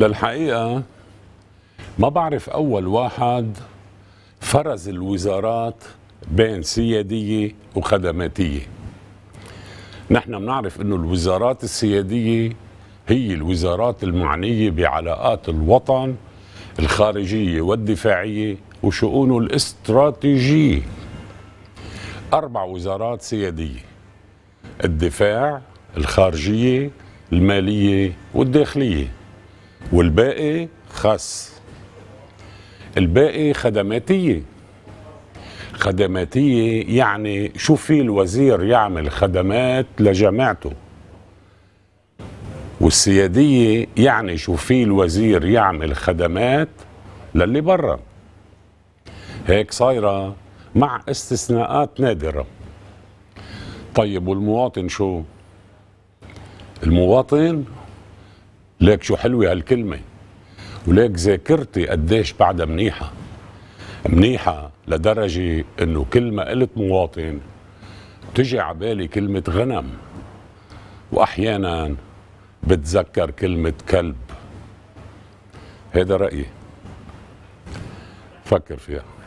للحقيقة ما بعرف أول واحد فرز الوزارات بين سيادية وخدماتية نحن بنعرف أنه الوزارات السيادية هي الوزارات المعنية بعلاقات الوطن الخارجية والدفاعية وشؤونه الاستراتيجية أربع وزارات سيادية الدفاع الخارجية المالية والداخلية والباقي خاص الباقي خدماتيه خدماتيه يعني شو في الوزير يعمل خدمات لجماعته والسياديه يعني شو في الوزير يعمل خدمات للي برا هيك صايره مع استثناءات نادره طيب والمواطن شو المواطن ليك شو حلوة هالكلمة وليك ذاكرتي قديش بعدها منيحة منيحة لدرجة انه كل ما قلت مواطن تجي عبالي كلمة غنم واحيانا بتذكر كلمة كلب هذا رأيي فكر فيها